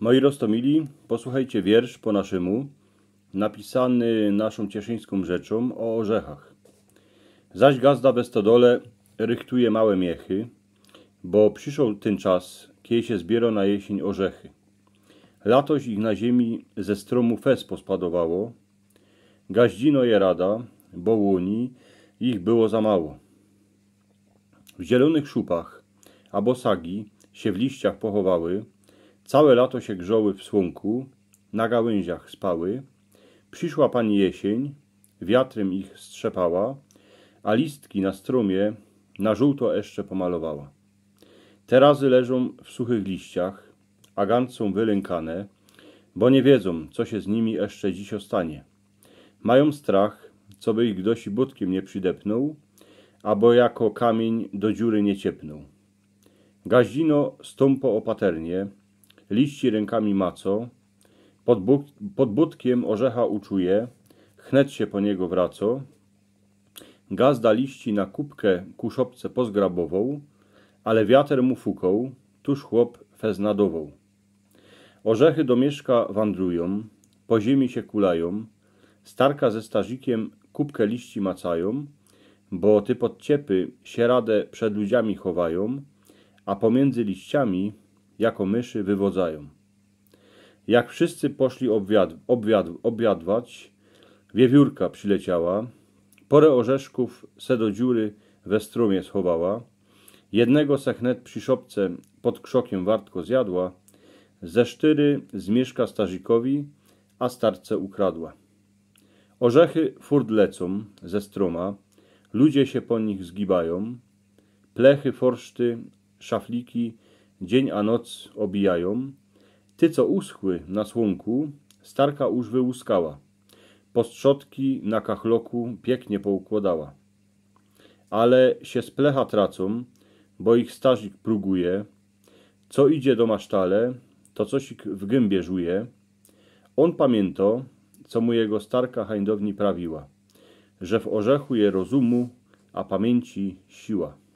Moi no Rostomili, posłuchajcie wiersz po naszemu, napisany naszą cieszyńską rzeczą o orzechach. Zaś gazda we stodole rychtuje małe miechy, bo przyszedł ten czas, kiedy się zbiera na jesień orzechy. Latość ich na ziemi ze stromu fez pospadowało, gaździno je rada, bo łuni ich było za mało. W zielonych szupach, a sagi się w liściach pochowały, Całe lato się grzoły w słonku, na gałęziach spały. Przyszła pani jesień, wiatrem ich strzepała, a listki na strumie na żółto jeszcze pomalowała. Terazy leżą w suchych liściach, a wylękane, bo nie wiedzą, co się z nimi jeszcze dziś ostanie. Mają strach, co by ich dosi budkiem nie przydepnął, albo jako kamień do dziury nie ciepnął. Gaździno stąpo opaternie, liści rękami maco, pod, bu pod budkiem orzecha uczuje, chnet się po niego wraco, gazda liści na kubkę kuszopce pozgrabową, ale wiatr mu fukał, tuż chłop feznadową. Orzechy do mieszka wandrują, po ziemi się kulają, starka ze starzikiem kubkę liści macają, bo ty pod ciepy się radę przed ludziami chowają, a pomiędzy liściami jako myszy wywodzają. Jak wszyscy poszli obwiad, obwiad, obwiadwać, wiewiórka przyleciała, porę orzeszków se do dziury we strumie schowała, jednego sechnet przy szopce pod krzokiem wartko zjadła, ze sztyry zmieszka starzikowi, a starce ukradła. Orzechy furt lecą ze stroma, ludzie się po nich zgibają, plechy, forszty, szafliki dzień a noc obijają. Ty, co uschły na słonku, starka już wyłuskała. Postrzotki na kachloku pięknie poukładała. Ale się z plecha tracą, bo ich starzik próguje. Co idzie do masztale, to coś w gębie żuje. On pamięta, co mu jego starka hańdowni prawiła, że w orzechu je rozumu, a pamięci siła.